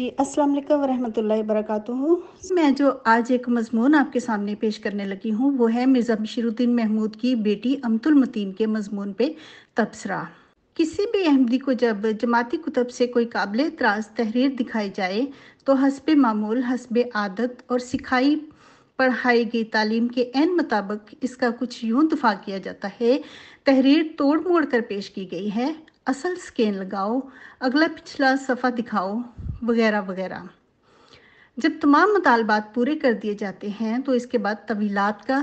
जी अस्सलाम वालेकुम वरहमतुल्लाहि वबरकातुहू मैं जो आज एक मजमून आपके सामने पेश करने लगी हूँ वो है मिर्ज़ा बशीरुद्दीन महमूद की बेटी अमतुल मतीन के मजमून पे तबसरा किसी भी अहमदी को जब जमाती कुतब से कोई काबिल एतराज़ तहरीर दिखाई जाए तो हसब मामूल हसब आदत और सिखाई पढ़ाई गई तालीम के एन मुताबिक इसका कुछ यूं दफा किया जाता है तहरीर तोड़ मोड़ कर पेश की गई है असल स्केन लगाओ अगला पिछला सफ़ा दिखाओ वगैरह वगैरह जब तमाम मुतालबात पूरे कर दिए जाते हैं तो इसके बाद तवीलात का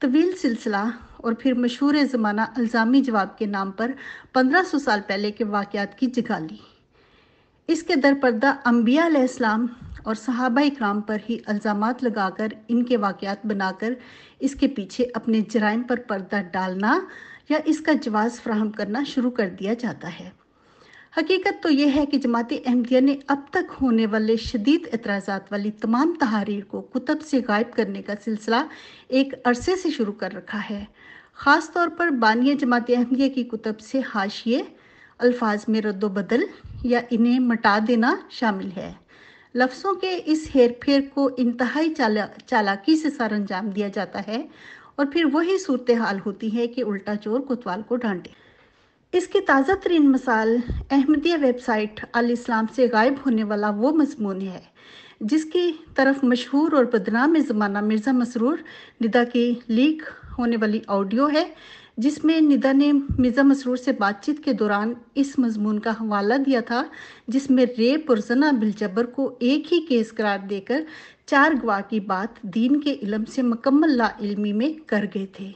तवील सिलसिला और फिर मशहूर ज़माना अल्ज़ामी जवाब के नाम पर 1500 साल पहले के वाक़ात की जगह ली इसके दरपर्दा अम्बिया इस्लाम और सहाबा इक्राम पर ही अल्ज़ाम लगाकर इनके वाक़ात बनाकर इसके पीछे अपने जराइम पर पर्दा डालना या इसका जवाब फ्राहम करना शुरू कर दिया जाता है हकीकत तो यह है कि जमात अहमदिया ने अब तक होने वाले शदीद एतराज़ा वाली तमाम तहारीर को कुतब से गायब करने का सिलसिला एक अरसे से शुरू कर रखा है ख़ास तौर पर बानिय जमात अहमदिया की कुतब से हाशिए अल्फाज में रद्दबदल या इन्हें मटा देना शामिल है लफ्सों के इस हेर फेर को इंतहाई चाला चालाकी से सर अंजाम दिया जाता है और फिर वही सूरत हाल होती है कि उल्टा चोर कोतवाल को डांटे इसकी ताज़ा तरीन मिसाल अहमदिया वेबसाइट अल इस्लाम से गायब होने वाला वो मजमून है जिसकी तरफ मशहूर और बदनाम ज़माना मिर्ज़ा मसरूर निदा की लीक होने वाली ऑडियो है जिसमें निदा ने मिर्ज़ा मसरूर से बातचीत के दौरान इस मजमून का हवाला दिया था जिसमें रेप और जना बिलजबर को एक ही केस करार देकर चार गवाह की बात दीन के इलम से मकम्मल ला इल्मी में कर गए थे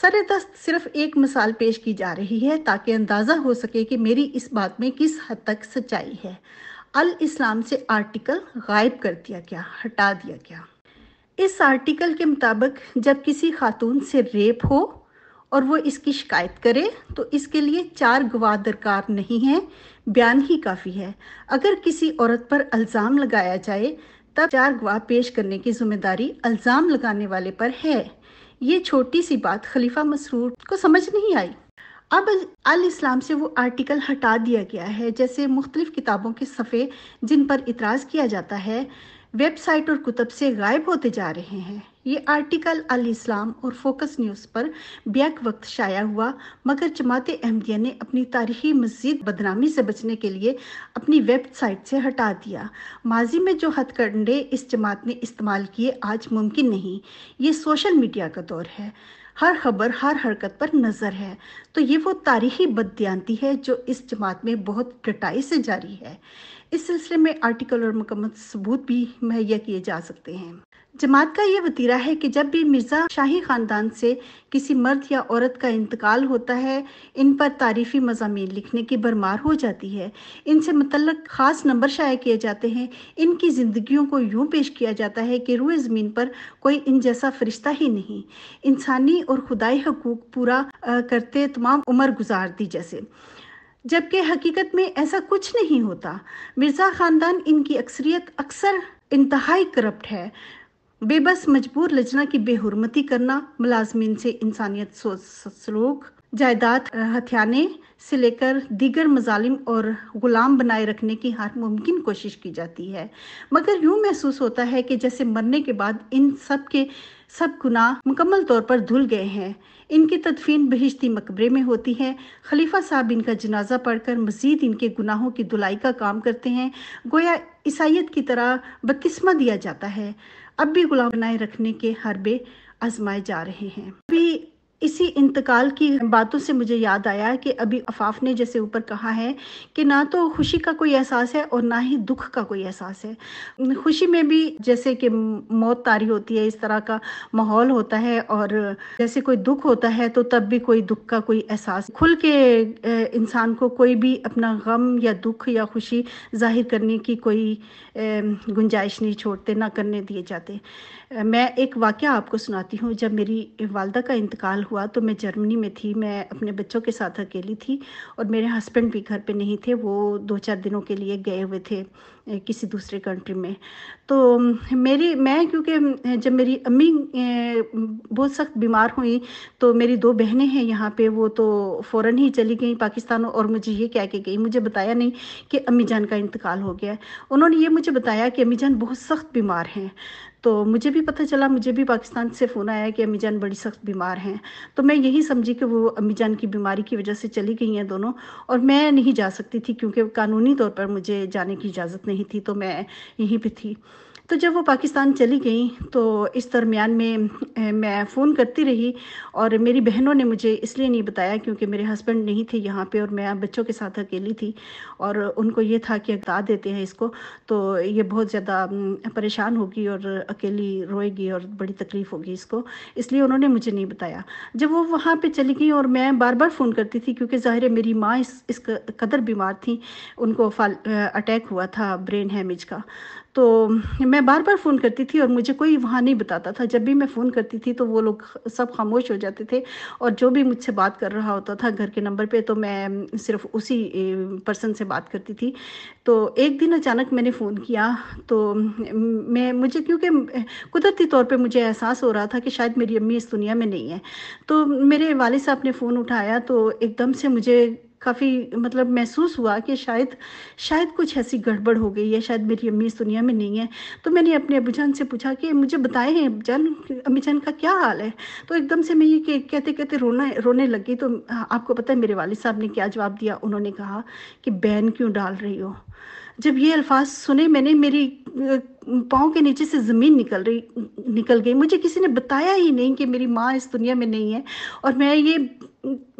सर दस्त सिर्फ एक मिसाल पेश की जा रही है ताकि अंदाज़ा हो सके कि मेरी इस बात में किस हद तक सच्चाई है अल इस्लाम से आर्टिकल गायब कर दिया गया हटा दिया गया इस आर्टिकल के मुताबिक जब किसी खातून से रेप हो और वो इसकी शिकायत करे तो इसके लिए चार गवाह दरकार नहीं है बयान ही काफ़ी है अगर किसी औरत पर अल्ज़ाम लगाया जाए चार गवाह पेश करने की जिम्मेदारी अल्जाम लगाने वाले पर है ये छोटी सी बात खलीफा मसरूर को समझ नहीं आई अब अल इस्लाम से वो आर्टिकल हटा दिया गया है जैसे मुख्तलिफ किताबों के सफ़े जिन पर इतराज़ किया जाता है वेबसाइट और कुतब से गायब होते जा रहे हैं ये आर्टिकल अल इस्लाम और फोकस न्यूज़ पर बैक वक्त शाया हुआ मगर जमात अहमदिया ने अपनी तारीखी मजीद बदनामी से बचने के लिए अपनी वेबसाइट से हटा दिया माजी में जो हथकंडे इस जमात ने इस्तेमाल किए आज मुमकिन नहीं ये सोशल मीडिया का दौर है हर खबर हर हरकत पर नज़र है तो ये वो तारीखी बदयांती है जो इस जमात में बहुत डटाई से जारी है इस सिलसिले में आर्टिकल और मुकम्मल सबूत भी मुहैया किए जा सकते हैं जमात का ये वतीरा है कि जब भी मिर्ज़ा शाही ख़ानदान से किसी मर्द या औरत का इंतकाल होता है इन पर तारीफ़ी मजामी लिखने की भरमार हो जाती है इनसे मुतल ख़ास नंबर शाये किए जाते हैं इनकी ज़िंदगियों को यूं पेश किया जाता है कि रूए ज़मीन पर कोई इन जैसा फरिश्ता ही नहीं इंसानी और खुदाई हकूक पूरा करते तमाम उम्र गुजार दी जैसे जबकि हकीकत में ऐसा कुछ नहीं होता मिर्ज़ा ख़ानदान इनकी अक्सरियत अक्सर इंतहाई करप्ट है बेबस मजबूर लजना की बेहरमती करना मुलाजमीन से इंसानियत सलूक जायदाद हथियाने से लेकर दीगर मजालिम और गुलाम बनाए रखने की हर मुमकिन कोशिश की जाती है मगर यूँ महसूस होता है कि जैसे मरने के बाद इन सब के सब गुनाह मुकम्मल तौर पर धुल गए हैं इनकी तदफीन बहिश्ती मकबरे में होती है खलीफा साहब इनका जनाजा पढ़कर मजीद इनके गुनाहों की धुलाई का काम करते हैं गोया ईसाइत की तरह बत्तीसमा दिया जाता है अब भी गुलाम बनाए रखने के हरबे आजमाए जा रहे हैं अभी इसी इंतकाल की बातों से मुझे याद आया कि अभी अफाफ ने जैसे ऊपर कहा है कि ना तो खुशी का कोई एहसास है और ना ही दुख का कोई एहसास है खुशी में भी जैसे कि मौत तारी होती है इस तरह का माहौल होता है और जैसे कोई दुख होता है तो तब भी कोई दुख का कोई एहसास खुल के इंसान को कोई भी अपना गम या दुख या खुशी जाहिर करने की कोई गुंजाइश नहीं छोड़ते ना करने दिए जाते मैं एक वाक्य आपको सुनाती हूँ जब मेरी वालदा का इंतकाल हुआ तो मैं जर्मनी में थी मैं अपने बच्चों के साथ अकेली थी और मेरे हस्बैंड भी घर पे नहीं थे वो दो चार दिनों के लिए गए हुए थे किसी दूसरे कंट्री में तो मेरी मैं क्योंकि जब मेरी अम्मी बहुत सख्त बीमार हुई तो मेरी दो बहनें हैं यहाँ पे वो तो फ़ौर ही चली गई पाकिस्तान और मुझे ये क्या के गई मुझे बताया नहीं कि अम्मी जान का इंतकाल हो गया उन्होंने ये मुझे बताया कि अम्मी जान बहुत सख्त बीमार हैं तो मुझे भी पता चला मुझे भी पाकिस्तान से फ़ोन आया कि अम्मी जान बड़ी सख्त बीमार हैं तो मैं यही समझी कि वो अम्मी जान की बीमारी की वजह से चली गई हैं दोनों और मैं नहीं जा सकती थी क्योंकि कानूनी तौर पर मुझे जाने की इजाज़त नहीं थी तो मैं यहीं पर थी तो जब वो पाकिस्तान चली गई तो इस दरमियान में मैं फ़ोन करती रही और मेरी बहनों ने मुझे इसलिए नहीं बताया क्योंकि मेरे हस्बैंड नहीं थे यहाँ पे और मैं बच्चों के साथ अकेली थी और उनको ये था कि बता देते हैं इसको तो ये बहुत ज़्यादा परेशान होगी और अकेली रोएगी और बड़ी तकलीफ़ होगी इसको इसलिए उन्होंने मुझे नहीं बताया जब वो वहाँ पर चली गई और मैं बार बार फ़ोन करती थी क्योंकि ज़ाहिर है मेरी माँ इस, इस कदर बीमार थी उनको अटैक हुआ था ब्रेन हैमेज का तो मैं बार बार फ़ोन करती थी और मुझे कोई वहाँ नहीं बताता था जब भी मैं फ़ोन करती थी तो वो लोग सब खामोश हो जाते थे और जो भी मुझसे बात कर रहा होता था घर के नंबर पे तो मैं सिर्फ उसी पर्सन से बात करती थी तो एक दिन अचानक मैंने फ़ोन किया तो मैं मुझे क्योंकि कुदरती तौर पर मुझे एहसास हो रहा था कि शायद मेरी अम्मी इस दुनिया में नहीं है तो मेरे वाले साहब ने फ़ोन उठाया तो एकदम से मुझे काफ़ी मतलब महसूस हुआ कि शायद शायद कुछ ऐसी गड़बड़ हो गई है शायद मेरी अम्मी इस दुनिया में नहीं है तो मैंने अपने जान से पूछा कि मुझे बताए हैं अब जान अम्मी जान का क्या हाल है तो एकदम से मैं ये कहते कहते रोना रोने लग गई तो हाँ, आपको पता है मेरे वाल साहब ने क्या जवाब दिया उन्होंने कहा कि बैन क्यों डाल रही हो जब ये अल्फाज सुने मैंने मेरी पाँव के नीचे से ज़मीन निकल रही निकल गई मुझे किसी ने बताया ही नहीं कि मेरी माँ इस दुनिया में नहीं है और मैं ये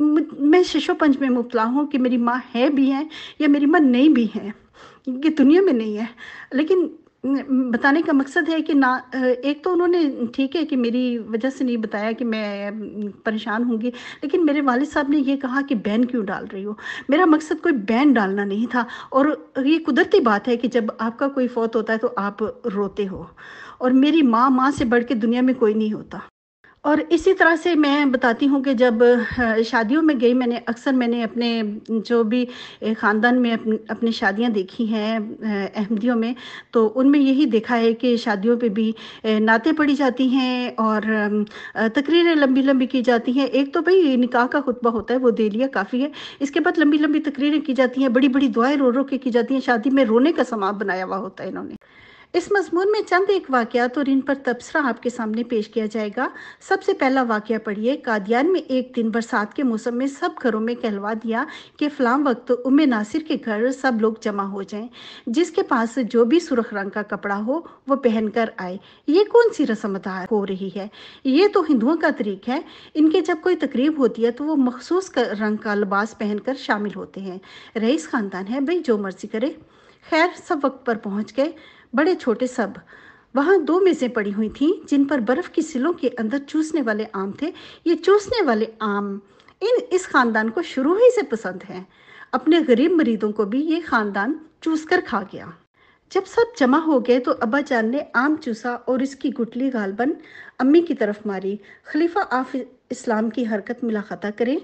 मैं शिशोपंच में मुबला हूँ कि मेरी माँ है भी है या मेरी माँ नहीं भी है ये दुनिया में नहीं है लेकिन बताने का मकसद है कि ना एक तो उन्होंने ठीक है कि मेरी वजह से नहीं बताया कि मैं परेशान होंगी लेकिन मेरे वाल साहब ने ये कहा कि बैन क्यों डाल रही हो मेरा मकसद कोई बैन डालना नहीं था और ये कुदरती बात है कि जब आपका कोई फौत होता है तो आप रोते हो और मेरी माँ माँ से बढ़ के दुनिया में कोई नहीं होता और इसी तरह से मैं बताती हूँ कि जब शादियों में गई मैंने अक्सर मैंने अपने जो भी ख़ानदान में अपनी शादियाँ देखी हैं अहमदियों में तो उनमें यही देखा है कि शादियों पे भी नाते पड़ी जाती हैं और तकरीरें लंबी लंबी की जाती हैं एक तो भाई निकाह का खुतबा होता है वो दे लिया काफ़ी है इसके बाद लंबी लंबी तकरीरें की जाती हैं बड़ी बड़ी दुआएं रो रो के की जाती हैं शादी में रोने का समाप बनाया हुआ होता है इन्होंने इस मजमून में चंद एक वाकत और इन पर तबसरा आपके सामने पेश किया जाएगा सबसे पहला वाक्य पढ़िए कादियान में एक दिन बरसात के मौसम में सब घरों में कहलवा दिया कि फलाम वक्त उम नासिर के घर सब लोग जमा हो जाएं जिसके पास जो भी सुरख रंग का कपड़ा हो वो पहन कर आए ये कौन सी रस्म हो रही है ये तो हिंदुओं का तरीक है इनके जब कोई तकरीब होती है तो वो मखसूस रंग का लिबास पहनकर शामिल होते हैं रईस खानदान है भाई जो मर्जी करे खैर सब वक्त पर पहुंच गए बड़े छोटे सब वहाँ दो मेज़ें पड़ी हुई थीं जिन पर बर्फ़ की सिलों के अंदर चूसने वाले आम थे ये चूसने वाले आम इन इस ख़ानदान को शुरू ही से पसंद हैं अपने गरीब मरीजों को भी ये ख़ानदान चूस कर खा गया जब सब जमा हो गए तो अब्बा जान ने आम चूसा और इसकी गुटली गालबन अम्मी की तरफ मारी खलीफा आफ इस्लाम की हरकत मिलाखता करें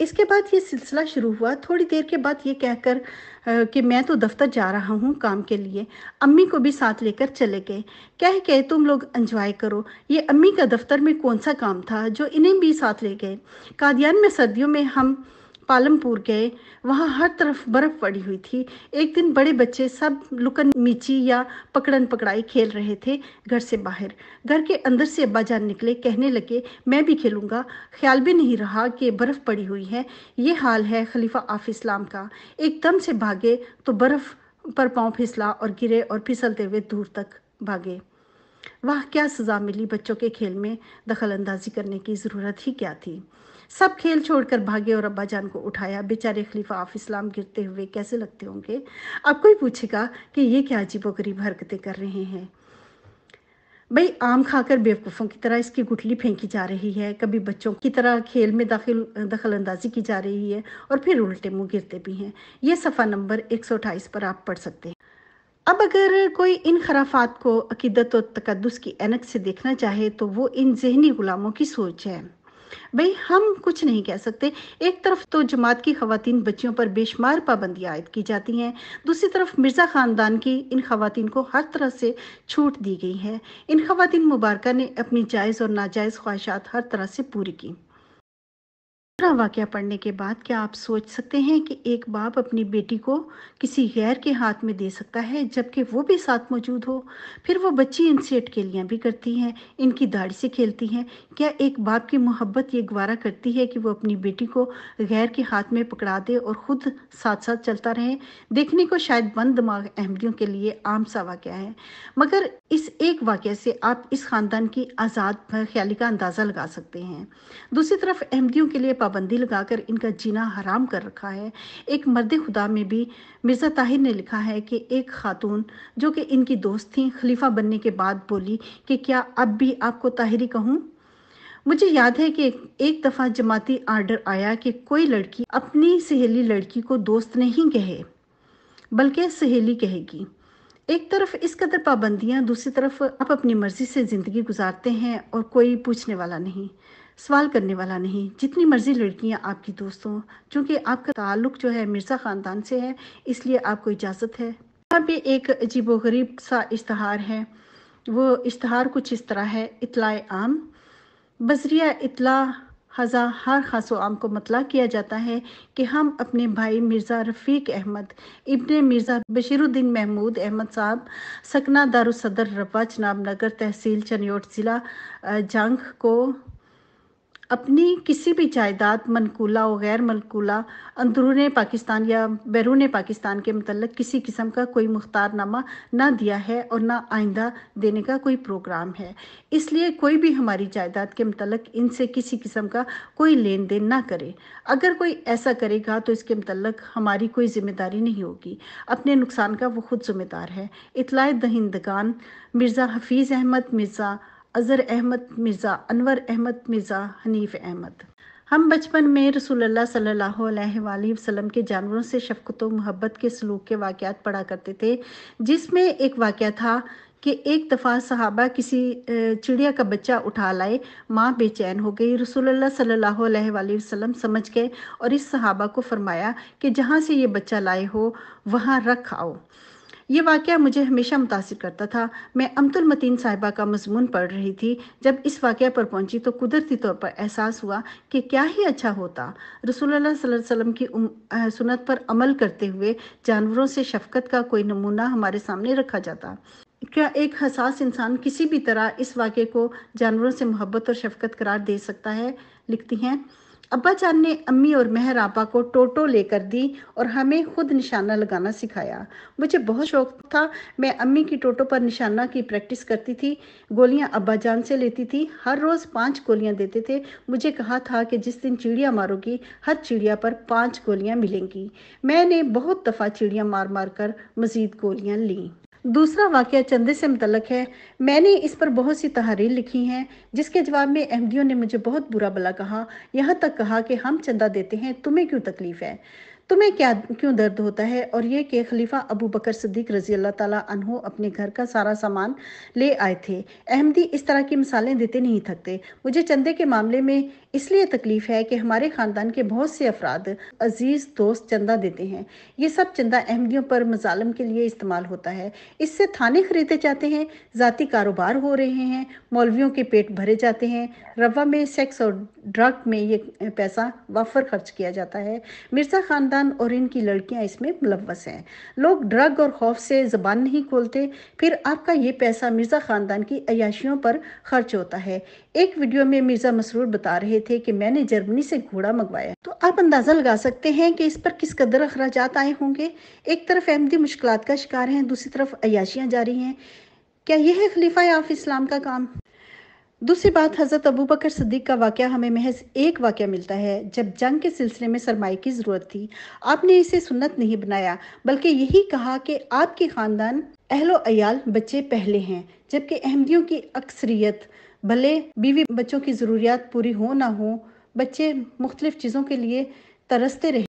इसके बाद ये सिलसिला शुरू हुआ थोड़ी देर के बाद ये कहकर कि मैं तो दफ्तर जा रहा हूँ काम के लिए अम्मी को भी साथ लेकर चले गए कह के तुम लोग एंजॉय करो ये अम्मी का दफ्तर में कौन सा काम था जो इन्हें भी साथ ले गए कादियान में सर्दियों में हम पालमपुर गए वहाँ हर तरफ बर्फ़ पड़ी हुई थी एक दिन बड़े बच्चे सब लुकन मीची या पकड़न पकड़ाई खेल रहे थे घर से बाहर घर के अंदर से अब्बा जान निकले कहने लगे मैं भी खेलूंगा ख्याल भी नहीं रहा कि बर्फ़ पड़ी हुई है ये हाल है खलीफा आफ इस्लाम का एकदम से भागे तो बर्फ़ पर पाँव फिसला और गिरे और फिसलते हुए दूर तक भागे वाह क्या सज़ा मिली बच्चों के खेल में दखल अंदाजी करने की ज़रूरत ही क्या थी सब खेल छोड़कर भागे और अब्बा जान को उठाया बेचारे खलीफा आफ इस्लाम गिरते हुए कैसे लगते होंगे अब कोई पूछेगा कि ये क्या अजीबोगरीब हरकतें कर रहे हैं भाई आम खाकर बेवकूफ़ों की तरह इसकी गुठली फेंकी जा रही है कभी बच्चों की तरह खेल में दाखिल दखल अंदाजी की जा रही है और फिर उल्टे मुंह गिरते भी हैं ये सफ़ा नंबर अठाईस पर आप पढ़ सकते हैं अब अगर कोई इन खराफात को अकीदत और तकदस की एनक से देखना चाहे तो वो इन जहनी ग़ुलामों की सोच है भाई हम कुछ नहीं कह सकते एक तरफ तो जमात की खातन बच्चियों पर बेशुमार पाबंदियां आयद की जाती हैं दूसरी तरफ मिर्ज़ा ख़ानदान की इन खातन को हर तरह से छूट दी गई है इन खातन मुबारक ने अपनी जायज़ और नाजायज़ ख्वाहिशात हर तरह से पूरी की दूसरा वाक्य पढ़ने के बाद क्या आप सोच सकते हैं कि एक बाप अपनी बेटी को किसी गैर के हाथ में दे सकता है जबकि वो भी साथ मौजूद हो फिर वो बच्ची इनसे अटकेलियाँ भी करती हैं इनकी दाढ़ी से खेलती हैं क्या एक बाप की मोहब्बत ये गवारा करती है कि वो अपनी बेटी को गैर के हाथ में पकड़ा दे और ख़ुद साथ साथ चलता रहे देखने को शायद बंद दिमाग अहमदियों के लिए आम सा वाक़ है मगर इस एक वाक्य से आप इस ख़ानदान की आज़ाद ख्याली का अंदाज़ा लगा सकते हैं दूसरी तरफ अहमदियों के लिए पाबंद पाबंदी लगाकर इनका जीना हराम कर रखा है एक मर्द खुदा में भी मिर्ज़ा ताहिर ने लिखा है कि एक खातून जो कि इनकी दोस्त थी खलीफा बनने के बाद बोली कि क्या अब भी आपको ताहिरी कहूँ मुझे याद है कि एक दफ़ा जमाती आर्डर आया कि कोई लड़की अपनी सहेली लड़की को दोस्त नहीं कहे बल्कि सहेली कहेगी एक तरफ इस कदर पाबंदियाँ दूसरी तरफ आप अपनी मर्जी से ज़िंदगी गुजारते हैं और कोई पूछने वाला नहीं सवाल करने वाला नहीं जितनी मर्जी लड़कियां आपकी दोस्तों चूंकि आपका ताल्लुक जो है मिर्ज़ा ख़ानदान से है इसलिए आपको इजाज़त है यहाँ पे एक गरीब सा इश्तहार है वो इश्तहार कुछ इस तरह है इतला आम बजरिया इतला हज़ा हर खासो आम को मतला किया जाता है कि हम अपने भाई मिर्ज़ा रफ़ीक अहमद इबन मिर्ज़ा बशीरुद्दीन महमूद अहमद साहब सकना दारुसदर रबा चनाब नगर तहसील चनियोट ज़िला जंग को अपनी किसी भी जायदाद मनकूला और गैर मनकूला अंदरून पाकिस्तान या बैरून पाकिस्तान के मतलब किसी किस्म का कोई मुख्तारनामा ना दिया है और ना आइंदा देने का कोई प्रोग्राम है इसलिए कोई भी हमारी जायदाद के मतलब इनसे किसी किस्म का कोई लेन देन ना करे अगर कोई ऐसा करेगा तो इसके मतलब हमारी कोई जिम्मेदारी नहीं होगी अपने नुकसान का वो खुद जिम्मेदार है इतलाय दहिंदगान मिर्ज़ा हफीज़ अहमद मिर्ज़ा अजहर अहमद मिर्ज़ा अनवर अहमद मिर्ज़ा हनीफ अहमद हम बचपन में रसूलुल्लाह सल्लल्लाहु अलैहि वसल्लम के जानवरों से शफकत व मोहब्बत के सलूक के वाक़ात पढ़ा करते थे जिसमें एक वाक़ था कि एक दफ़ा सहाबा किसी चिड़िया का बच्चा उठा लाए माँ बेचैन हो गई रसूलुल्लाह सल्लल्लाहु अलैहि वसल्लम समझ गए और इस सहाबा को फरमाया कि जहाँ से ये बच्चा लाए हो वहाँ रख आओ ये वाक़ मुझे हमेशा मुतासर करता था मैं अमतुल मतीन साहिबा का मजमून पढ़ रही थी जब इस वाक़ पर पहुंची तो कुदरती तौर पर एहसास हुआ कि क्या ही अच्छा होता रसूल वसम की सुनत पर अमल करते हुए जानवरों से शफकत का कोई नमूना हमारे सामने रखा जाता क्या एक हसास इंसान किसी भी तरह इस वाक़े को जानवरों से मोहब्बत और शफकत करार दे सकता है लिखती हैं अब्बा जान ने अम्मी और मेहर आपा को टोटो लेकर दी और हमें खुद निशाना लगाना सिखाया मुझे बहुत शौक था मैं अम्मी की टोटो पर निशाना की प्रैक्टिस करती थी गोलियां अब्बा जान से लेती थी हर रोज़ पांच गोलियां देते थे मुझे कहा था कि जिस दिन चिड़िया मारोगी हर चिड़िया पर पांच गोलियां मिलेंगी मैंने बहुत दफ़ा चिड़िया मार मार कर मज़ीद गोलियाँ लीं दूसरा वाक्य चंदे से मुतलक है मैंने इस पर बहुत सी तहरीर लिखी हैं जिसके जवाब में अहमदियों ने मुझे बहुत बुरा भला कहा यहाँ तक कहा कि हम चंदा देते हैं तुम्हें क्यों तकलीफ़ है तुम्हें क्या क्यों दर्द होता है और ये कि खलीफा अबू बकर सिद्दीक रजी अल्लाह ताला अनहो अपने घर का सारा सामान ले आए थे अहमदी इस तरह की मिसालें देते नहीं थकते मुझे चंदे के मामले में इसलिए तकलीफ है कि हमारे खानदान के बहुत से अफराद अजीज दोस्त चंदा देते हैं ये सब चंदा अहमदियों पर मजालम के लिए इस्तेमाल होता है इससे थाने खरीदे जाते हैं ज़ाती कारोबार हो रहे हैं मौलवियों के पेट भरे जाते हैं रवा में सेक्स और ड्रग में ये पैसा वाफर खर्च किया जाता है मिर्जा खानदान खानदान और इनकी लड़कियां इसमें मुलवस हैं लोग ड्रग और खौफ से ज़बान नहीं खोलते फिर आपका ये पैसा मिर्ज़ा ख़ानदान की अयाशियों पर खर्च होता है एक वीडियो में मिर्ज़ा मसरूर बता रहे थे कि मैंने जर्मनी से घोड़ा मंगवाया तो आप अंदाज़ा लगा सकते हैं कि इस पर किस कदर अखराज आए होंगे एक तरफ अहमदी मुश्किल का शिकार है दूसरी तरफ अयाशियाँ जारी हैं क्या यह है खलीफा आफ इस्लाम का काम दूसरी बात हज़रत अबू बकर सिद्दीक का वाक्य हमें महज एक वाक्य मिलता है जब जंग के सिलसिले में सरमाई की ज़रूरत थी आपने इसे सुन्नत नहीं बनाया बल्कि यही कहा कि आपके ख़ानदान अहलो अयाल बच्चे पहले हैं जबकि अहमदियों की अक्सरियत भले बीवी बच्चों की ज़रूरियात पूरी हो ना हो बच्चे मुख्तलिफ़ चीज़ों के लिए तरसते रहे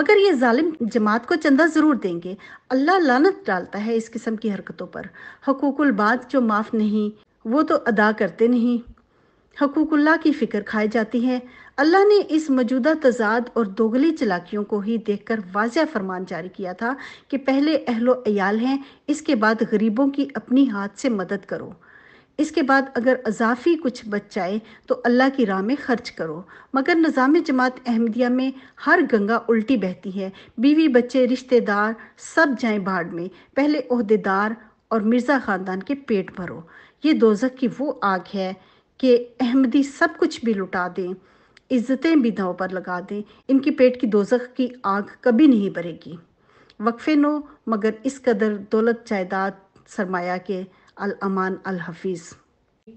मगर ये जालिम जमात को चंदा ज़रूर देंगे अल्लाह लानत डालता है इस किस्म की हरकतों पर हकूकुल बात जो माफ़ नहीं वो तो अदा करते नहीं हकूकुल्ला की फिक्र खाई जाती है अल्लाह ने इस मौजूदा तजाद और दोगली चलाकियों को ही देखकर वाजिया फरमान जारी किया था कि पहले अहलो अयाल हैं इसके बाद गरीबों की अपनी हाथ से मदद करो इसके बाद अगर अजाफी कुछ बच जाए तो अल्लाह की राह में खर्च करो मगर निज़ाम जमात अहमदिया में हर गंगा उल्टी बहती है बीवी बच्चे रिश्तेदार सब जाएं बाढ़ में पहले अहदेदार और मिर्ज़ा ख़ानदान के पेट भरो ये दोजक की वो आग है कि अहमदी सब कुछ भी लुटा दें इज़्ज़तें भी दाव पर लगा दें इनके पेट की दोजक की आग कभी नहीं भरेगी वक्फे नो मगर इस कदर दौलत जायदाद सरमाया के अल अमान अल हफीज़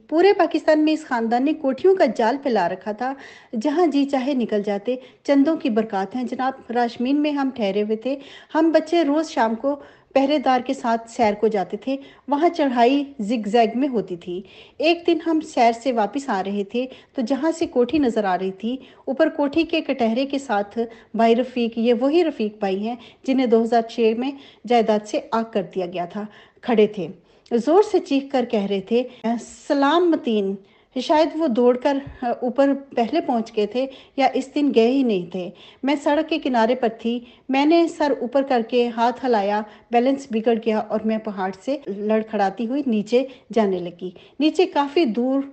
पूरे पाकिस्तान में इस खानदान ने कोठियों का जाल फैला रखा था जहां जी चाहे निकल जाते चंदों की बरकत हैं जनाब राशमीन में हम ठहरे हुए थे हम बच्चे रोज़ शाम को पहरेदार के साथ सैर को जाते थे वहाँ चढ़ाई जैग में होती थी एक दिन हम सैर से वापस आ रहे थे तो जहाँ से कोठी नज़र आ रही थी ऊपर कोठी के कटहरे के साथ भाई रफ़ीक ये वही रफ़ीक भाई हैं जिन्हें 2006 में जायदाद से आग कर दिया गया था खड़े थे ज़ोर से चीख कर कह रहे थे सलाम मतीन कि शायद वो दौड़कर ऊपर पहले पहुंच गए थे या इस दिन गए ही नहीं थे मैं सड़क के किनारे पर थी मैंने सर ऊपर करके हाथ हलाया बैलेंस बिगड़ गया और मैं पहाड़ से लड़खड़ाती हुई नीचे जाने लगी नीचे काफ़ी दूर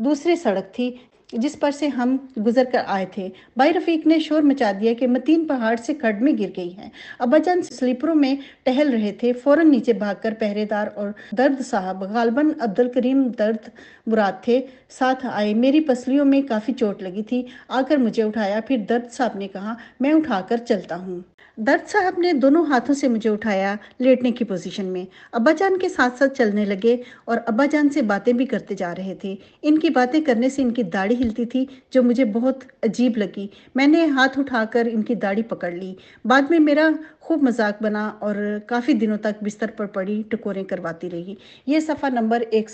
दूसरी सड़क थी जिस पर से हम गुजर कर आए थे भाई रफीक ने शोर मचा दिया कि मतीन पहाड़ से खड में गिर गई है अब्बाजान स्लीपरों में टहल रहे थे फौरन नीचे भागकर पहरेदार और दर्द साहब गालबन अब्दुल करीम दर्द मुराद थे साथ आए मेरी पसलियों में काफी चोट लगी थी आकर मुझे उठाया फिर दर्द साहब ने कहा मैं उठाकर चलता हूँ दर्द साहब ने दोनों हाथों से मुझे उठाया लेटने की पोजीशन में जान के साथ साथ चलने लगे और जान से बातें भी करते जा रहे थे इनकी बातें करने से इनकी दाढ़ी हिलती थी जो मुझे बहुत अजीब लगी मैंने हाथ उठाकर इनकी दाढ़ी पकड़ ली बाद में मेरा खूब मजाक बना और काफ़ी दिनों तक बिस्तर पर पड़ी टकोरें करवाती रही ये सफ़ा नंबर एक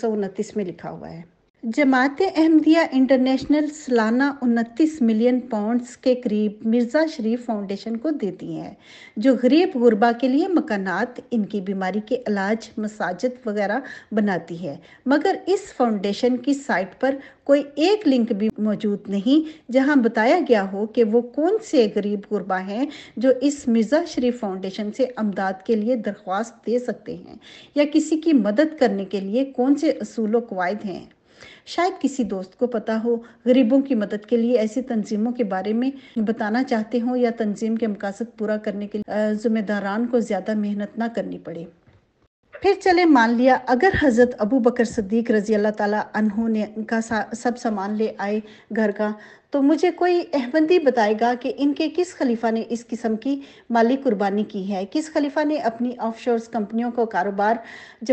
में लिखा हुआ है जमात अहमदिया इंटरनेशनल सालाना उनतीस मिलियन पाउंड्स के करीब मिर्ज़ा शरीफ फाउंडेशन को देती है जो गरीब गुरबा के लिए मकानात इनकी बीमारी के इलाज मसाजद वगैरह बनाती है मगर इस फाउंडेशन की साइट पर कोई एक लिंक भी मौजूद नहीं जहां बताया गया हो कि वो कौन से गरीब गुरबा हैं जो इस मिर्ज़ा शरीफ फाउंडेशन से अमदाद के लिए दरख्वास्त दे सकते हैं या किसी की मदद करने के लिए कौन से असूल कवायद हैं शायद किसी दोस्त को पता हो गरीबों की मदद के लिए ऐसी तंजीमों के बारे में बताना चाहते हो या तंजीम के मकासद पूरा करने के जिम्मेदारान को ज़्यादा मेहनत ना करनी पड़े फिर चले मान लिया अगर हज़रत अबू बकर सदीक रजी अल्लाह ताला अनहों ने उनका सब सामान ले आए घर का तो मुझे कोई अहमदी बताएगा कि इनके किस खलीफा ने इस किस्म की माली कुर्बानी की है किस खलीफा ने अपनी ऑफशोर्स कंपनियों को कारोबार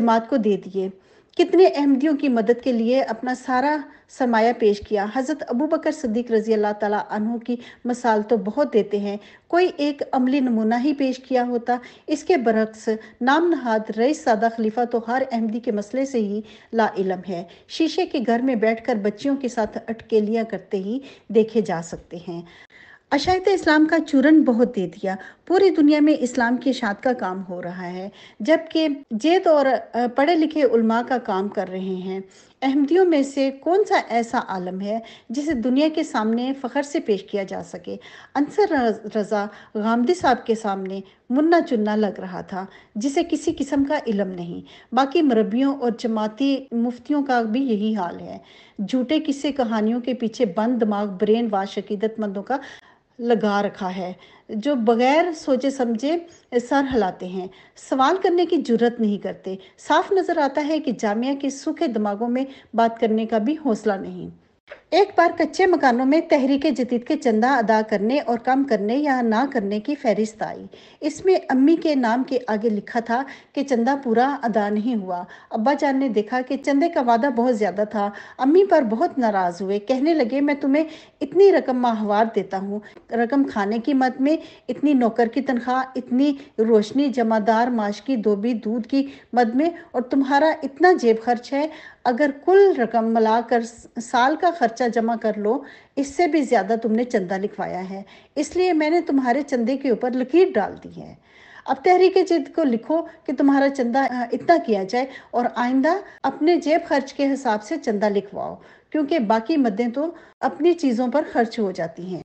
जमात को दे दिए कितने अहमदियों की मदद के लिए अपना सारा सरमाया पेश किया हज़रत अबू बकर सदीक रजी अल्लाह तु की मसाल तो बहुत देते हैं कोई एक अमली नमूना ही पेश किया होता इसके बरक्स नाम नहाद रईस सादा खलीफा तो हर अहमदी के मसले से ही लाइलम है शीशे के घर में बैठकर बच्चियों के साथ अटकेलियाँ करते ही देखे जा सकते हैं अशायता इस्लाम का चूरन बहुत दे दिया पूरी दुनिया में इस्लाम की इशात का काम हो रहा है जबकि जेद और पढ़े लिखे उलमा का काम कर रहे हैं अहमदियों में से कौन सा ऐसा आलम है जिसे दुनिया के सामने फ़ख्र से पेश किया जा सके अंसर रज़ा गामदी साहब के सामने मुन्ना चुन्ना लग रहा था जिसे किसी किस्म का इलम नहीं बाकी मरबियों और जमाती मुफ्तियों का भी यही हाल है झूठे किस्से कहानियों के पीछे बंद दिमाग ब्रेन वाश अकीदतमंदों का लगा रखा है जो बगैर सोचे समझे सर हिलाते हैं सवाल करने की जरूरत नहीं करते साफ नजर आता है कि जामिया के सूखे दिमागों में बात करने का भी हौसला नहीं एक बार कच्चे मकानों में तहरीक जदीद के चंदा अदा करने और कम करने या ना करने की फहरिस्त आई इसमें अम्मी के नाम के आगे लिखा था कि चंदा पूरा अदा नहीं हुआ अब्बा जान ने देखा कि चंदे का वादा बहुत ज़्यादा था अम्मी पर बहुत नाराज़ हुए कहने लगे मैं तुम्हें इतनी रकम माहवार देता हूँ रकम खाने की मत में इतनी नौकर की तनख्वाह इतनी रोशनी जमादार माश की धोबी दूध की मद में और तुम्हारा इतना जेब खर्च है अगर कुल रकम मिलाकर साल का खर्चा पैसा जमा कर लो इससे भी ज़्यादा तुमने चंदा लिखवाया है इसलिए मैंने तुम्हारे चंदे के ऊपर लकीर डाल दी है अब तहरीक जिद को लिखो कि तुम्हारा चंदा इतना किया जाए और आइंदा अपने जेब खर्च के हिसाब से चंदा लिखवाओ क्योंकि बाकी मदें तो अपनी चीज़ों पर खर्च हो जाती हैं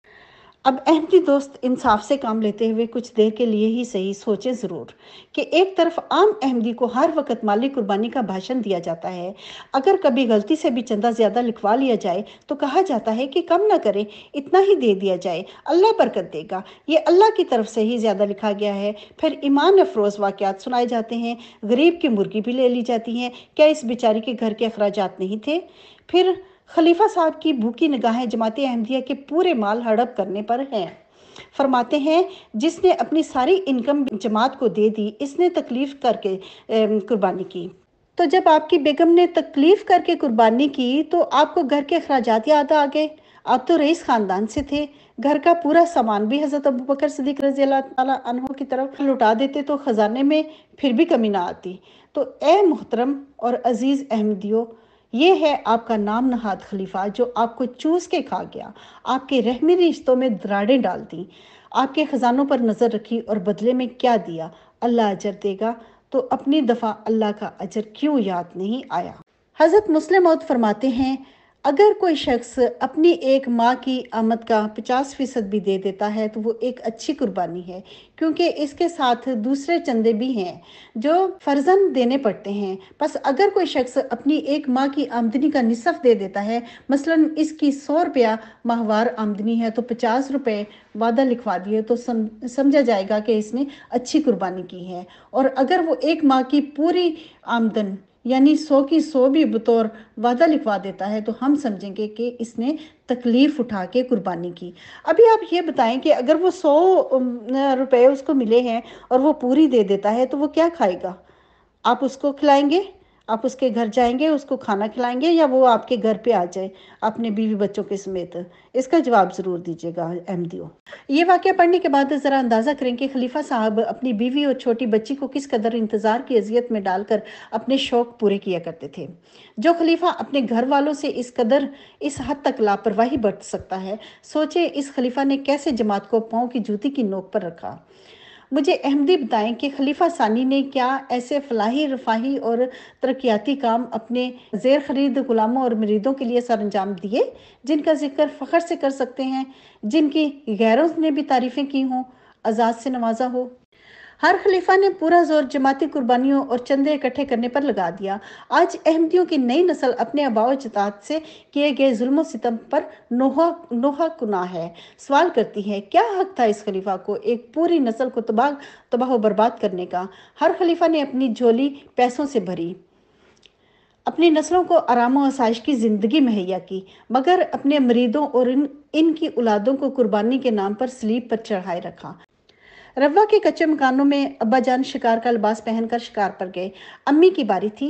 अब अहमदी दोस्त इंसाफ से काम लेते हुए कुछ देर के लिए ही सही सोचें ज़रूर कि एक तरफ आम अहमदी को हर वक्त माली कुर्बानी का भाषण दिया जाता है अगर कभी गलती से भी चंदा ज़्यादा लिखवा लिया जाए तो कहा जाता है कि कम ना करें इतना ही दे दिया जाए अल्लाह बरकत देगा ये अल्लाह की तरफ से ही ज़्यादा लिखा गया है फिर ईमान अफरोज़ वाक़ात सुनाए जाते हैं गरीब की मुर्गी भी ले ली जाती है क्या इस बेचारी के घर के अखराज नहीं थे फिर खलीफा साहब की भूखी निगाहें जमात अहमदिया के पूरे माल हड़प करने पर हैं फरमाते हैं जिसने अपनी सारी इनकम जमात को दे दी इसने तकलीफ करके कुर्बानी की तो जब आपकी बेगम ने तकलीफ करके कुर्बानी की तो आपको घर के अखराज याद आ गए आप तो रईस खानदान से थे घर का पूरा सामान भी हजरत अबू बकर सदीक रजी अनहों की तरफ लुटा देते तो खजाने में फिर भी कमी ना आती तो ए मोहतरम और अजीज अहमदियों ये है आपका नाम नहाद खलीफा जो आपको चूस के खा गया आपके रहमी रिश्तों में दराड़े डाल दी आपके ख़जानों पर नज़र रखी और बदले में क्या दिया अल्लाह अजर देगा तो अपनी दफ़ा अल्लाह का अजर क्यों याद नहीं आया हज़रत मुस्लिम मौत फरमाते हैं अगर कोई शख्स अपनी एक माँ की आमद का पचास फीसद भी दे देता है तो वो एक अच्छी कुर्बानी है क्योंकि इसके साथ दूसरे चंदे भी हैं जो फर्जन देने पड़ते हैं बस अगर कोई शख्स अपनी एक माँ की आमदनी का निसफ दे देता है मसलन इसकी सौ रुपया माहवार आमदनी है तो पचास रुपये वादा लिखवा दिए तो सम, समझा जाएगा कि इसने अच्छी कुर्बानी की है और अगर वो एक माँ की पूरी आमदन यानी सौ की सो भी बतौर वादा लिखवा देता है तो हम समझेंगे कि इसने तकलीफ उठा के कुर्बानी की अभी आप ये बताएं कि अगर वो सौ रुपए उसको मिले हैं और वो पूरी दे देता है तो वो क्या खाएगा आप उसको खिलाएंगे आप उसके घर जाएंगे उसको खाना खिलाएंगे या वो आपके घर पे आ जाए अपने बीवी बच्चों के समेत इसका जवाब ज़रूर दीजिएगा एम डी ओ ये वाक्य पढ़ने के बाद ज़रा अंदाज़ा करें कि खलीफा साहब अपनी बीवी और छोटी बच्ची को किस कदर इंतज़ार की अजियत में डालकर अपने शौक़ पूरे किया करते थे जो खलीफा अपने घर वालों से इस कदर इस हद तक लापरवाही बरत सकता है सोचे इस खलीफा ने कैसे जमात को पाँव की जूती की नोक पर रखा मुझे अहमदी बताएं कि खलीफा सानी ने क्या ऐसे फलाही रफाही और तरक्याती काम अपने जेर खरीद गुलामों और मरीदों के लिए सर अंजाम दिए जिनका जिक्र फ़ख्र से कर सकते हैं जिनकी गैरों ने भी तारीफ़ें की हों आज़ाद से नवाजा हो हर खलीफा ने पूरा जोर जमाती कुर्बानियों और चंदे इकट्ठे करने पर लगा दिया आज अहमदियों की नई नस्ल अपने अबाव जतात से किए गए जुल्म सितम पर नोहा नोहा कुना है सवाल करती है क्या हक था इस खलीफा को एक पूरी नस्ल को तबाह तबाह बर्बाद करने का हर खलीफा ने अपनी झोली पैसों से भरी अपनी नस्लों को आराम और आसाइश की ज़िंदगी मुहैया की मगर अपने मरीदों और इन इनकी औलादों को कुर्बानी के नाम पर स्लीप पर चढ़ाए रखा रवा के कच्चे मकानों में अब्बा जान शिकार का लिबास पहनकर शिकार पर गए अम्मी की बारी थी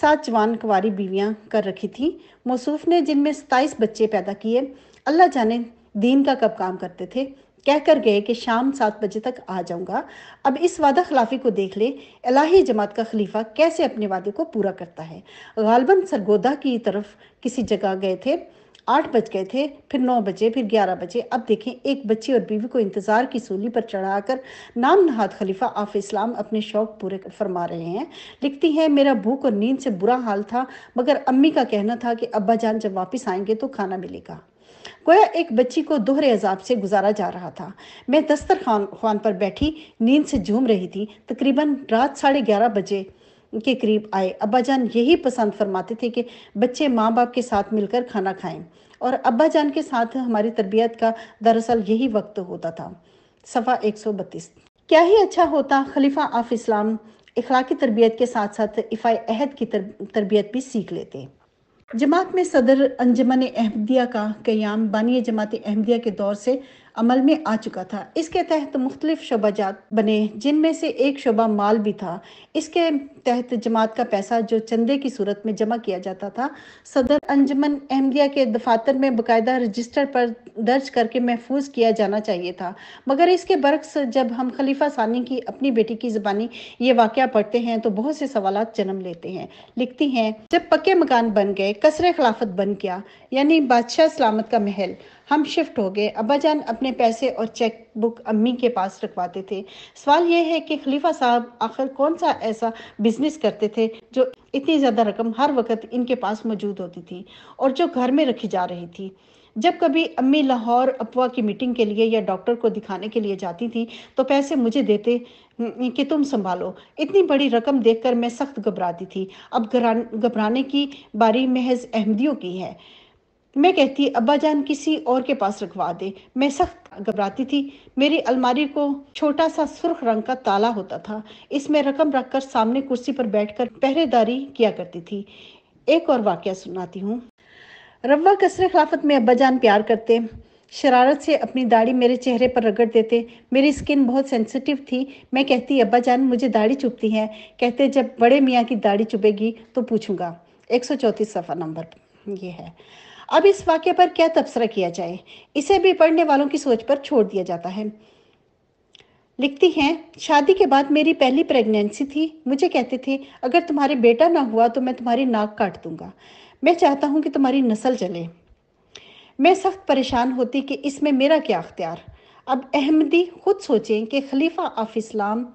सात जवान कुंवारी बीवियां कर रखी थी मौसूफ ने जिनमें सताईस बच्चे पैदा किए अल्लाह जाने दीन का कब काम करते थे कहकर गए कि शाम सात बजे तक आ जाऊंगा अब इस वादा खिलाफी को देख ले अलाही जमात का खलीफा कैसे अपने वादे को पूरा करता है गालबन सरगोदा की तरफ किसी जगह गए थे आठ बज गए थे फिर नौ बजे फिर ग्यारह बजे अब देखें एक बच्चे और बीवी को इंतज़ार की सूली पर चढ़ाकर नाम नहाद खलीफा आफ इस्लाम अपने शौक पूरे फरमा रहे हैं लिखती है मेरा भूख और नींद से बुरा हाल था मगर अम्मी का कहना था कि अब्बा जान जब वापस आएंगे तो खाना मिलेगा कोया एक बच्ची को दोहरे अजाब से गुजारा जा रहा था मैं दस्तर खान खान पर बैठी नींद से झूम रही थी तकरीबन रात साढ़े ग्यारह बजे के करीब आए अब्बा जान यही पसंद फरमाते थे कि बच्चे माँ बाप के साथ मिलकर खाना खाएं और अब्बा जान के साथ हमारी तरबियत का दरअसल यही वक्त होता था सफ़ा एक सौ बत्तीस क्या ही अच्छा होता खलीफा आफ इस्लाम इखलाकी तरबियत के साथ साथ इफाए अहद की तरबियत भी सीख लेते जमात में सदर अंजमन अहमदिया का क्याम बानी जमात अहमदिया के दौर से अमल में आ चुका था इसके तहत मुख्तलिफ जात बने जिनमें से एक शोबा माल भी था इसके तहत जमात का पैसा जो चंदे की सूरत में जमा किया जाता था सदर अंजमन अहमदिया के दफातर में बाकायदा रजिस्टर पर दर्ज करके महफूज किया जाना चाहिए था मगर इसके बरक्स जब हम खलीफा सानी की अपनी बेटी की जबानी ये वाक़ पढ़ते हैं तो बहुत से सवाल जन्म लेते हैं लिखती हैं जब पक्के मकान बन गए कसर खिलाफत बन गया यानी बादशाह सलामत का महल हम शिफ्ट हो गए अब्बा जान अपने पैसे और चेक बुक अम्मी के पास रखवाते थे सवाल यह है कि खलीफा साहब आखिर कौन सा ऐसा बिजनेस करते थे जो इतनी ज़्यादा रकम हर वक्त इनके पास मौजूद होती थी और जो घर में रखी जा रही थी जब कभी अम्मी लाहौर अपवा की मीटिंग के लिए या डॉक्टर को दिखाने के लिए जाती थी तो पैसे मुझे देते हम्म, कि तुम संभालो इतनी बड़ी रकम देखकर मैं सख्त घबराती थी अब घबराने की बारी महज अहमदियों की है मैं कहती अब्बा जान किसी और के पास रखवा दे मैं सख्त घबराती थी मेरी अलमारी को छोटा सा सुर्ख रंग का ताला होता था इसमें रकम रखकर सामने कुर्सी पर बैठकर पहरेदारी किया करती थी एक और वाक्य सुनाती हूँ रवा कसरे खिलाफत में अब्बा जान प्यार करते शरारत से अपनी दाढ़ी मेरे चेहरे पर रगड़ देते मेरी स्किन बहुत सेंसिटिव थी मैं कहती अब्बा जान मुझे दाढ़ी चुभती है कहते जब बड़े मियाँ की दाढ़ी चुभेगी तो पूछूंगा एक सौ चौंतीस सफ़ा नंबर ये है अब इस वाक्य पर क्या तबसरा किया जाए इसे भी पढ़ने वालों की सोच पर छोड़ दिया जाता है लिखती हैं शादी के बाद मेरी पहली प्रेगनेंसी थी मुझे कहते थे अगर तुम्हारे बेटा ना हुआ तो मैं तुम्हारी नाक काट दूंगा मैं चाहता हूं कि तुम्हारी नस्ल जले मैं सख्त परेशान होती कि इसमें मेरा क्या अख्तियार अब अहमदी खुद सोचें कि खलीफा आफ इस्लाम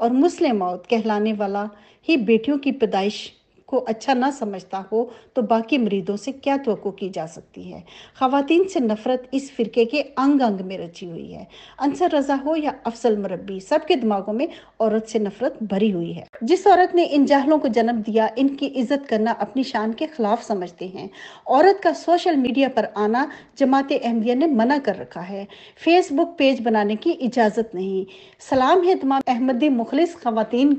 और मुस्लिम मौत कहलाने वाला ही बेटियों की पैदाइश को अच्छा ना समझता हो तो बाकी मरीजों से क्या तो की जा सकती है खातन से नफरत इस फिरके के अंग अंग में रची हुई है अंसर रजा हो या अफसल मुरबी सबके दिमागों में औरत से नफरत भरी हुई है जिस औरत ने इन जहलों को जन्म दिया इनकी इज्जत करना अपनी शान के खिलाफ समझते हैं औरत का सोशल मीडिया पर आना जमात अहमदिया ने मना कर रखा है फेसबुक पेज बनाने की इजाज़त नहीं सलाम है तमाम अहमदी मुखलिस खातन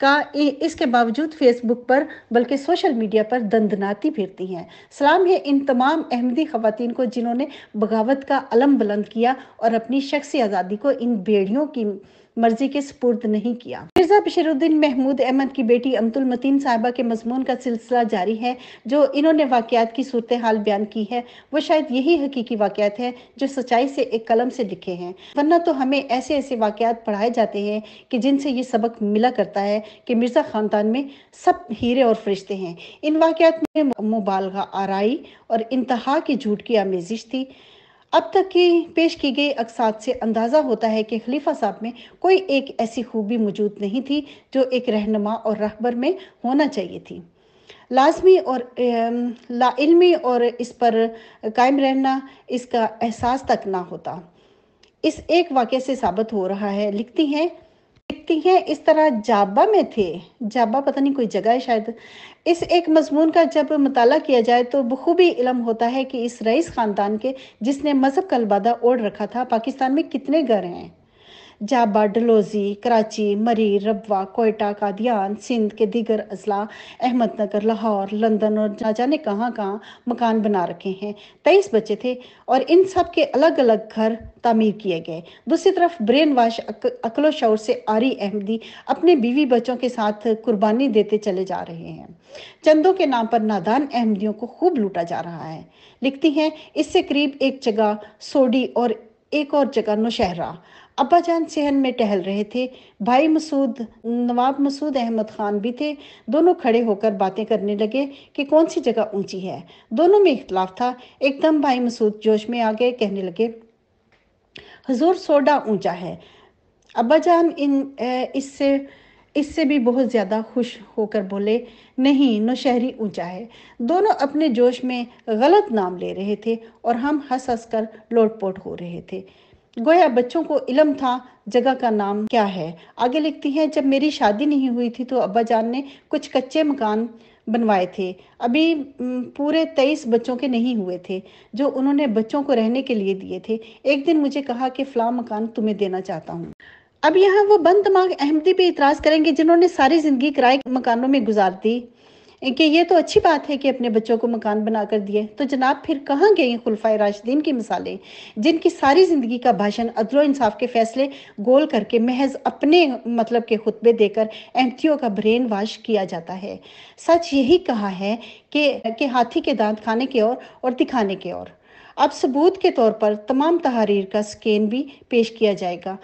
का इसके बावजूद फेसबुक पर बल्कि सोशल मीडिया पर दंदनाती फिरती हैं सलाम है इन तमाम अहमदी खातन को जिन्होंने बगावत का अलम बुलंद किया और अपनी शख्सी आज़ादी को इन बेड़ियों की मर्जी के सपुर्द नहीं किया मिर्जा बशरुद्दीन महमूद अहमद की बेटी अमतुल मतीन साहबा के मजमून का सिलसिला जारी है जो इन्होंने वाक़ात की सूरत हाल बयान की है वो शायद यही हकीकी वाक़ात है जो सच्चाई से एक कलम से लिखे हैं वरना तो हमें ऐसे ऐसे वाक़ात पढ़ाए जाते हैं कि जिनसे ये सबक मिला करता है कि मिर्ज़ा ख़ानदान में सब हीरे और फरिश्ते हैं इन वाक़ात में मुबालगा आरई और इंतहा की झूठ की आमेजिश थी अब तक की पेश की गई अकसात से अंदाज़ा होता है कि खलीफा साहब में कोई एक ऐसी खूबी मौजूद नहीं थी जो एक रहनुमा और रहबर में होना चाहिए थी लाजमी और लाइलमी और इस पर कायम रहना इसका एहसास तक ना होता इस एक वाक्य से साबित हो रहा है लिखती हैं लिखती हैं इस तरह जाबा में थे जाबा पता नहीं कोई जगह है शायद इस एक मजमून का जब मताल किया जाए तो बखूबी इलम होता है कि इस रईस ख़ानदान के जिसने मज़हब का लबादा ओढ़ रखा था पाकिस्तान में कितने घर हैं जाबा डलोजी कराची मरी रबा कोयटा कादियान सिंध के दीगर अजला अहमदनगर लाहौर लंदन और ना जाने कहाँ कहाँ मकान बना रखे हैं तेईस बच्चे थे और इन सब के अलग अलग घर तामीर किए गए दूसरी तरफ ब्रेन वाश अकलो शौर से आरी अहमदी अपने बीवी बच्चों के साथ कुर्बानी देते चले जा रहे हैं चंदों के नाम पर नादान अहमदियों को खूब लूटा जा रहा है लिखती हैं इससे करीब एक जगह सोडी और एक और जगह नौशहरा अब्बा जान सेहन में टहल रहे थे भाई मसूद नवाब मसूद अहमद खान भी थे दोनों खड़े होकर बातें करने लगे कि कौन सी जगह ऊंची है दोनों में इख्तलाफ था एकदम भाई मसूद जोश में आ गए कहने लगे हजूर सोडा ऊंचा है अब्बा जान इन इससे इससे भी बहुत ज़्यादा खुश होकर बोले नहीं नौशहरी ऊंचा है दोनों अपने जोश में गलत नाम ले रहे थे और हम हंस हंस कर लोटपोट हो रहे थे गोया बच्चों को इलम था जगह का नाम क्या है आगे लिखती हैं जब मेरी शादी नहीं हुई थी तो अब्बा जान ने कुछ कच्चे मकान बनवाए थे अभी पूरे तेईस बच्चों के नहीं हुए थे जो उन्होंने बच्चों को रहने के लिए दिए थे एक दिन मुझे कहा कि फला मकान तुम्हें देना चाहता हूँ अब यहाँ वो बंद दिमाग अहमदी पे इतराज करेंगे जिन्होंने सारी जिंदगी किराए मकानों में गुजार दी कि ये तो अच्छी बात है कि अपने बच्चों को मकान बना कर दिए तो जनाब फिर कहाँ गए हैं खुलफा राशिदीन की मिसालें जिनकी सारी ज़िंदगी का भाषण अदलो इंसाफ के फैसले गोल करके महज अपने मतलब के खुतबे देकर एमटीओ का ब्रेन वाश किया जाता है सच यही कहा है कि, के हाथी के दांत खाने के और, और दिखाने के और अब सबूत के तौर पर तमाम तहारीर का स्कैन भी पेश किया जाएगा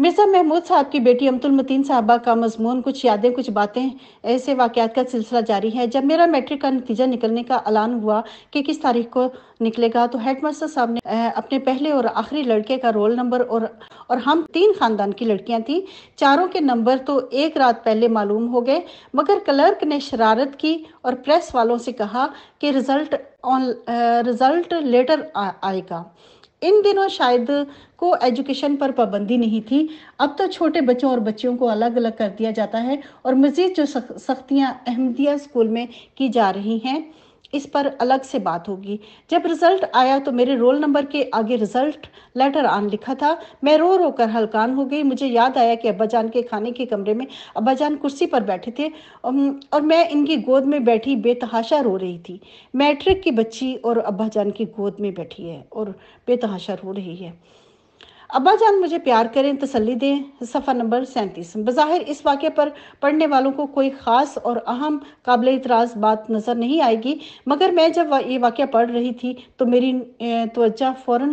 मिर्जा महमूद साहब की बेटी अमतुल मतीन साहबा का मजमून कुछ यादें कुछ बातें ऐसे वाक़ का सिलसिला जारी है जब मेरा मैट्रिक का नतीजा निकलने का ऐलान हुआ कि किस तारीख को निकलेगा तो हेड मास्टर साहब ने अपने पहले और आखिरी लड़के का रोल नंबर और और हम तीन खानदान की लड़कियां थीं चारों के नंबर तो एक रात पहले मालूम हो गए मगर क्लर्क ने शरारत की और प्रेस वालों से कहा कि रिजल्ट ऑन रिजल्ट लेटर आ, आएगा इन दिनों शायद को एजुकेशन पर पाबंदी नहीं थी अब तो छोटे बच्चों और बच्चियों को अलग अलग कर दिया जाता है और मज़ीद जो सख्तियाँ अहमदिया स्कूल में की जा रही हैं इस पर अलग से बात होगी जब रिजल्ट आया तो मेरे रोल नंबर के आगे रिजल्ट लेटर आन लिखा था मैं रो रो कर हलकान हो गई मुझे याद आया कि अब्बा जान के खाने के कमरे में जान कुर्सी पर बैठे थे और मैं इनकी गोद में बैठी बेतहाशा रो रही थी मैट्रिक की बच्ची और जान की गोद में बैठी है और बेतहाशा रो रही है अब्बा जान मुझे प्यार करें तसली दें सफ़ा नंबर सैंतीस बज़ाहिर इस वाक़े पर पढ़ने वालों को कोई ख़ास और अहम काबिल इतराज बात नज़र नहीं आएगी मगर मैं जब ये वाक़ पढ़ रही थी तो मेरी तोज्जा फ़ौर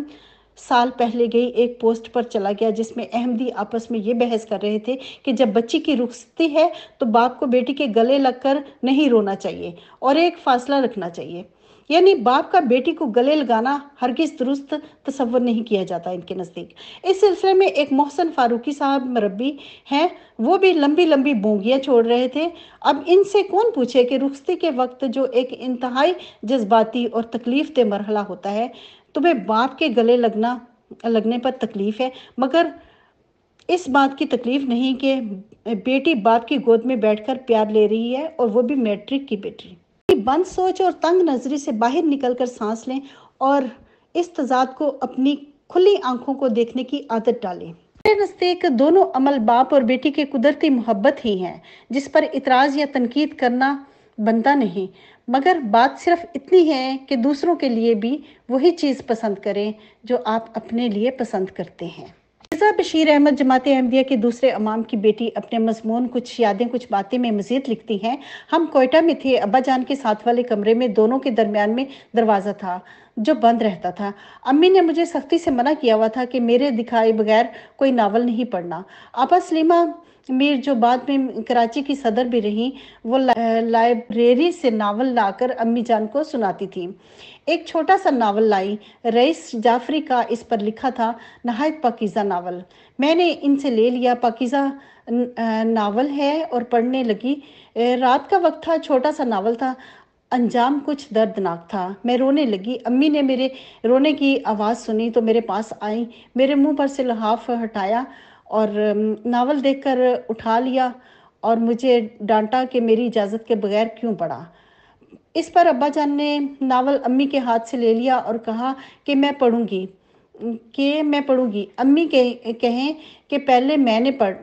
साल पहले गई एक पोस्ट पर चला गया जिसमें अहमदी आपस में ये बहस कर रहे थे कि जब बच्ची की रुखसती है तो बाप को बेटी के गले लगकर नहीं रोना चाहिए और एक फासला रखना चाहिए यानी बाप का बेटी को गले लगाना हरगिज दुरुस्त तस्वर नहीं किया जाता इनके नज़दीक इस सिलसिले में एक मोहसन फारूकी साहब मरबी हैं वो भी लंबी लंबी बोंगियाँ छोड़ रहे थे अब इनसे कौन पूछे कि रुखती के वक्त जो एक इंतहाई जज्बाती और तकलीफ दे मरहला होता है तुम्हें बाप के गले लगना लगने पर तकलीफ है मगर इस बात की तकलीफ नहीं कि बेटी बाप की गोद में बैठकर प्यार ले रही है और वो भी मैट्रिक की बेटी बंद सोच और तंग नजरी से बाहर निकलकर सांस लें और इस तजाद को अपनी खुली आंखों को देखने की आदत डालें मेरे नज़दीक दोनों अमल बाप और बेटी के कुदरती मोहब्बत ही हैं जिस पर इतराज़ या तनकीद करना बनता नहीं मगर बात सिर्फ इतनी है कि दूसरों के लिए भी वही चीज़ पसंद करें जो आप अपने लिए पसंद करते हैं मिर्जा बशीर अहमद जमात अहमदिया के दूसरे अमाम की बेटी अपने मजमून कुछ यादें कुछ बातें में मजीद लिखती हैं हम कोयटा में थे अब्बा जान के साथ वाले कमरे में दोनों के दरमियान में दरवाज़ा था जो बंद रहता था अम्मी ने मुझे सख्ती से मना किया हुआ था कि मेरे दिखाए बगैर कोई नावल नहीं पढ़ना आपा सलीमा मीर जो बाद में कराची की सदर भी रही वो लाइब्रेरी से नावल लाकर अम्मी जान को सुनाती थी एक छोटा सा नावल लाई रईस जाफरी का इस पर लिखा था नहायत पकीजा नावल मैंने इनसे ले लिया पकीजा नावल है और पढ़ने लगी रात का वक्त था छोटा सा नावल था अंजाम कुछ दर्दनाक था मैं रोने लगी अम्मी ने मेरे रोने की आवाज़ सुनी तो मेरे पास आई मेरे मुंह पर से लहाफ हटाया और नावल देखकर उठा लिया और मुझे डांटा कि मेरी इजाज़त के बगैर क्यों पढ़ा इस पर अब्बा जान ने नावल अम्मी के हाथ से ले लिया और कहा कि मैं पढ़ूंगी कि मैं पढ़ूंगी अम्मी के कहें कि पहले मैंने पढ़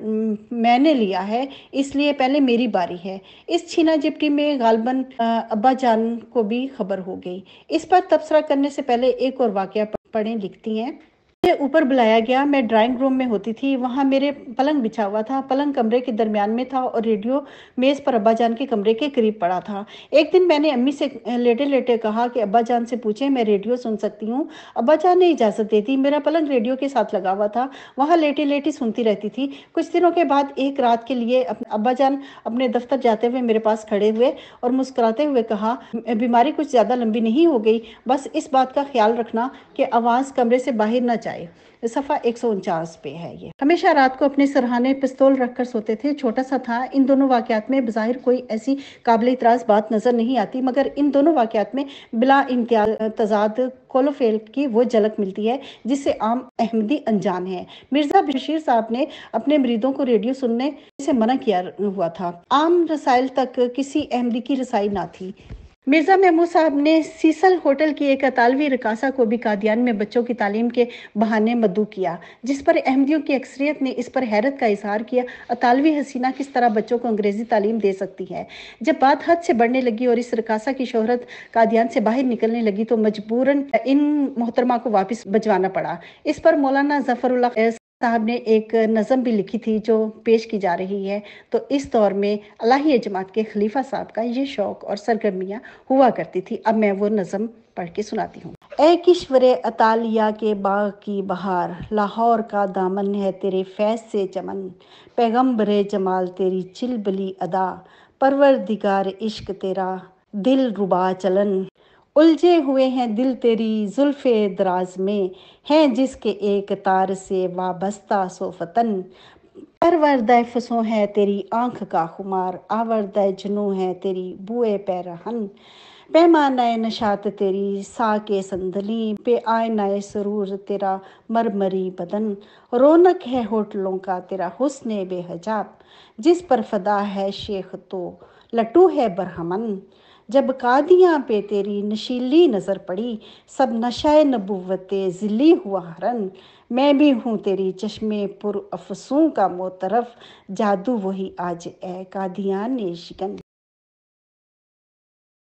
मैंने लिया है इसलिए पहले मेरी बारी है इस छीना जिप्टी में गालबन अब्बा जान को भी खबर हो गई इस पर तबसरा करने से पहले एक और वाक़ पढ़ें लिखती हैं मुझे ऊपर बुलाया गया मैं ड्राइंग रूम में होती थी वहाँ मेरे पलंग बिछा हुआ था पलंग कमरे के दरमियान में था और रेडियो मेज़ पर अब्बा जान के कमरे के करीब पड़ा था एक दिन मैंने अम्मी से लेटे लेटे कहा कि अब्बा जान से पूछे मैं रेडियो सुन सकती हूँ अब्बा जान ने इजाज़त दे दी मेरा पलंग रेडियो के साथ लगा हुआ था वहाँ लेटी लेटी सुनती रहती थी कुछ दिनों के बाद एक रात के लिए अब्बा जान अपने दफ्तर जाते हुए मेरे पास खड़े हुए और मुस्कुराते हुए कहा बीमारी कुछ ज़्यादा लंबी नहीं हो गई बस इस बात का ख्याल रखना कि आवाज़ कमरे से बाहर न जाए जाए सफ़ा एक सौ उनचास पे है ये हमेशा रात को अपने सरहाने पिस्तौल रखकर सोते थे छोटा सा था इन दोनों वाकत में बाहिर कोई ऐसी काबिल इतराज़ बात नज़र नहीं आती मगर इन दोनों वाकत में बिला इम्तिया तजाद कोलोफेल की वो झलक मिलती है जिससे आम अहमदी अनजान है मिर्जा बशीर साहब ने अपने मरीजों को रेडियो सुनने से मना किया हुआ था आम रसायल तक किसी अहमदी की रसाई ना थी मिर्जा महमूद साहब ने सीसल होटल की एक अतालवी रकासा को भी कादियान में बच्चों की तालीम के बहाने मदू किया जिस पर अहमदियों की अक्सरियत ने इस पर हैरत का इजहार किया अतालवी हसीना किस तरह बच्चों को अंग्रेजी तालीम दे सकती है जब बात हद से बढ़ने लगी और इस रकासा की शोहरत कादियान से बाहर निकलने लगी तो मजबूरन इन मोहतरमा को वापस बजवाना पड़ा इस पर मौलाना जफरुल्ला साहब ने एक नज़म भी लिखी थी जो पेश की जा रही है तो इस दौर में अलाही जमात के खलीफा साहब का ये शौक़ और सरगर्मियाँ हुआ करती थी अब मैं वो नज़म पढ़ के सुनाती हूँ ए किश्वर अतालिया के बाग की बहार लाहौर का दामन है तेरे फैज से चमन पैगम्बर जमाल तेरी चिलबली अदा परवर दिगार इश्क तेरा दिल रुबा चलन उलझे हुए हैं दिल तेरी जुल्फ़े दराज में हैं जिसके एक तार से वाबस्ता सोफतन परवरद फसो है तेरी आंख का खुमार आवरद जुनू है तेरी बुए पैरहन पैमानाए नशात तेरी सा के संदली पे आए नाए सरूर तेरा मरमरी बदन रौनक है होटलों का तेरा हुसन बेहजाब जिस पर फदा है शेख तो लटू है बरहमन जब कादियाँ पे तेरी नशीली नज़र पड़ी सब नशाए नबुवते जिली हुआ हरन मैं भी हूँ तेरी चश्मे पुर अफसू का मोतरफ जादू वही आज ए ने शिकन